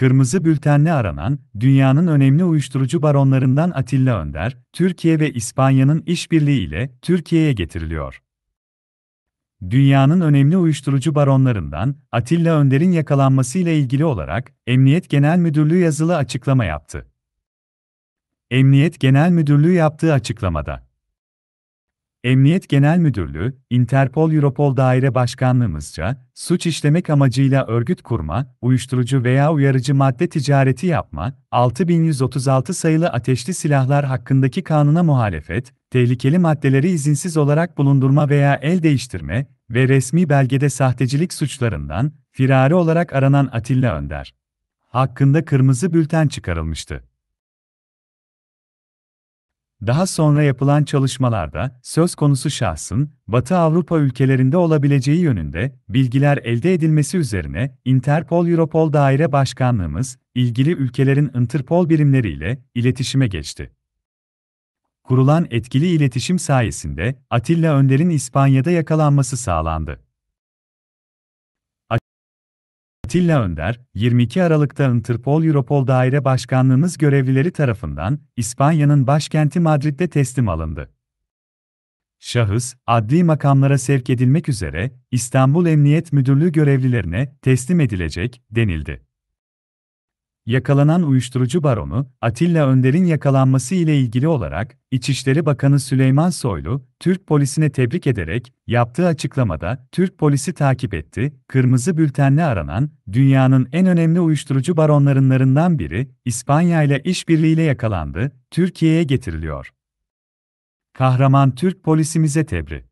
Kırmızı Bülten'le aranan, dünyanın önemli uyuşturucu baronlarından Atilla Önder, Türkiye ve İspanya'nın işbirliğiyle Türkiye'ye getiriliyor. Dünyanın önemli uyuşturucu baronlarından Atilla Önder'in yakalanması ile ilgili olarak Emniyet Genel Müdürlüğü yazılı açıklama yaptı. Emniyet Genel Müdürlüğü yaptığı açıklamada Emniyet Genel Müdürlüğü, Interpol Europol Daire Başkanlığımızca, suç işlemek amacıyla örgüt kurma, uyuşturucu veya uyarıcı madde ticareti yapma, 6136 sayılı ateşli silahlar hakkındaki kanuna muhalefet, tehlikeli maddeleri izinsiz olarak bulundurma veya el değiştirme ve resmi belgede sahtecilik suçlarından firari olarak aranan Atilla Önder hakkında kırmızı bülten çıkarılmıştı. Daha sonra yapılan çalışmalarda söz konusu şahsın Batı Avrupa ülkelerinde olabileceği yönünde bilgiler elde edilmesi üzerine Interpol Europol Daire Başkanlığımız ilgili ülkelerin Interpol birimleriyle iletişime geçti. Kurulan etkili iletişim sayesinde Atilla Önder'in İspanya'da yakalanması sağlandı. Atilla Önder, 22 Aralık'ta Interpol Europol Daire Başkanlığımız görevlileri tarafından İspanya'nın başkenti Madrid'de teslim alındı. Şahıs, adli makamlara sevk edilmek üzere İstanbul Emniyet Müdürlüğü görevlilerine teslim edilecek denildi. Yakalanan uyuşturucu baronu, Atilla Önder'in yakalanması ile ilgili olarak, İçişleri Bakanı Süleyman Soylu, Türk polisine tebrik ederek, yaptığı açıklamada, Türk polisi takip etti, kırmızı bültenle aranan, dünyanın en önemli uyuşturucu baronlarından biri, İspanya ile işbirliğiyle yakalandı, Türkiye'ye getiriliyor. Kahraman Türk polisimize tebrik.